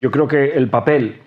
Yo creo que el papel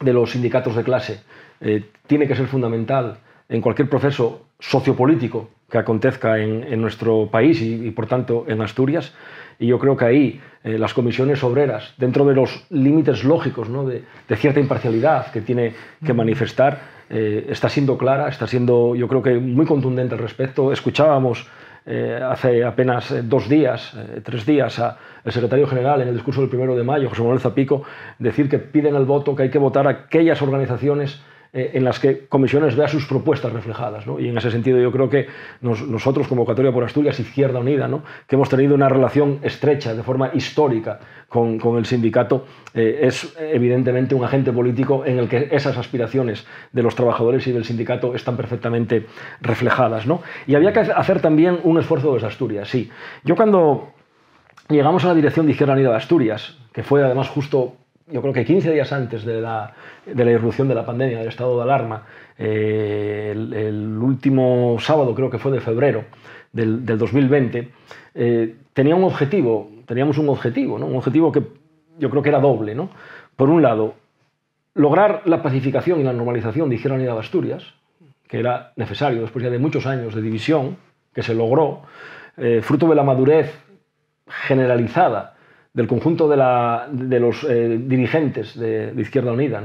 de los sindicatos de clase eh, tiene que ser fundamental en cualquier proceso sociopolítico que acontezca en, nuestro país y, por tanto, en Asturias. Y yo creo que ahí eh, las comisiones obreras, dentro de los límites lógicos ¿no? de, cierta imparcialidad que tiene que manifestar, eh, está siendo clara, está siendo, yo creo que muy contundente al respecto. Escuchábamos eh, hace apenas eh, dos días, eh, tres días, al secretario general en el discurso del primero de mayo, José Manuel Zapico, decir que piden el voto, que hay que votar a aquellas organizaciones eh, en las que comisiones vea sus propuestas reflejadas. Y en ese sentido yo creo que nosotros, Convocatoria por Asturias, Izquierda Unida, que hemos tenido una relación estrecha, de forma histórica, con, el sindicato, eh, es evidentemente un agente político en el que esas aspiraciones de los trabajadores y del sindicato están perfectamente reflejadas. Y había que hacer también un esfuerzo desde Asturias, sí. Yo cuando llegamos a la dirección de Izquierda Unida de Asturias, que fue además justo yo creo que 15 días antes de la, irrupción de la pandemia, del estado de alarma, eh, el, último sábado creo que fue de febrero del, 2020, eh, tenía un objetivo, teníamos un objetivo, un objetivo que yo creo que era doble. Por un lado, lograr la pacificación y la normalización de Izquierda de Asturias, que era necesario después ya de muchos años de división, que se logró, eh, fruto de la madurez generalizada del conjunto de, los eh, dirigentes de, Izquierda Unida,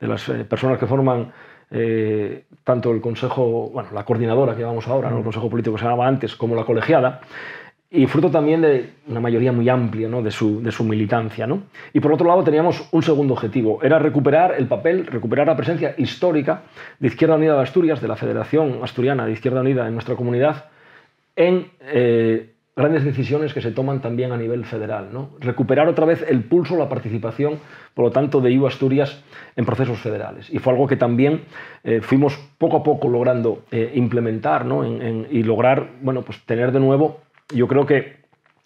de las eh, personas que forman eh, tanto el Consejo, bueno, la coordinadora que vamos ahora, el Consejo Político que se llamaba antes, como la colegiada, y fruto también de una mayoría muy amplia de, su, militancia. Y por otro lado teníamos un segundo objetivo, era recuperar el papel, recuperar la presencia histórica de Izquierda Unida de Asturias, de la Federación Asturiana de Izquierda Unida en nuestra comunidad, en grandes decisiones que se toman también a nivel federal. Recuperar otra vez el pulso, la participación, por lo tanto, de IU Asturias en procesos federales. Y fue algo que también eh, fuimos poco a poco logrando eh, implementar y lograr bueno, pues tener de nuevo, yo creo que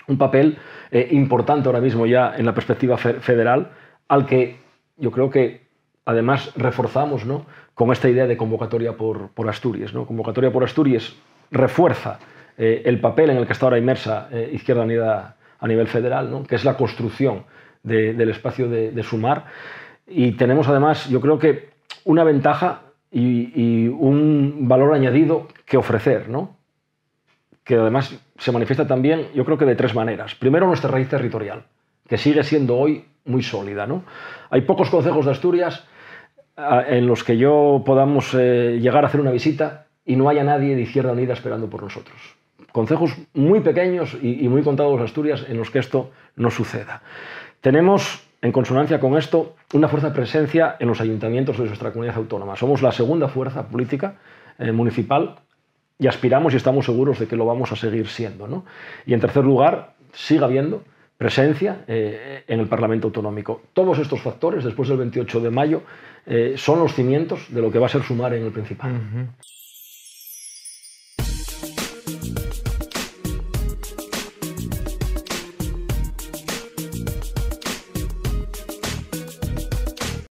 un papel eh, importante ahora mismo ya en la perspectiva federal, al que yo creo que además reforzamos ¿no? con esta idea de convocatoria por, Asturias. ¿no? Convocatoria por Asturias refuerza eh, el papel en el que está ahora inmersa eh, Izquierda Unida a nivel federal, ¿no? que es la construcción del espacio de, sumar. Y tenemos además, yo creo que una ventaja y, un valor añadido que ofrecer, ¿no? que además se manifiesta también, yo creo que de tres maneras. Primero, nuestra raíz territorial, que sigue siendo hoy muy sólida. ¿no? Hay pocos consejos de Asturias ah, en los que yo podamos eh, llegar a hacer una visita y no haya nadie de Izquierda Unida esperando por nosotros consejos muy pequeños y, muy contados Asturias en los que esto no suceda. Tenemos en consonancia con esto, una fuerza de presencia en los ayuntamientos de nuestra comunidad autónoma. Somos la segunda fuerza política eh, municipal y aspiramos y estamos seguros de que lo vamos a seguir siendo. Y en tercer lugar, siga habiendo presencia eh, en el Parlamento Autonómico. Todos estos factores, después del 28 de mayo, eh, son los cimientos de lo que va a ser sumar en el principal.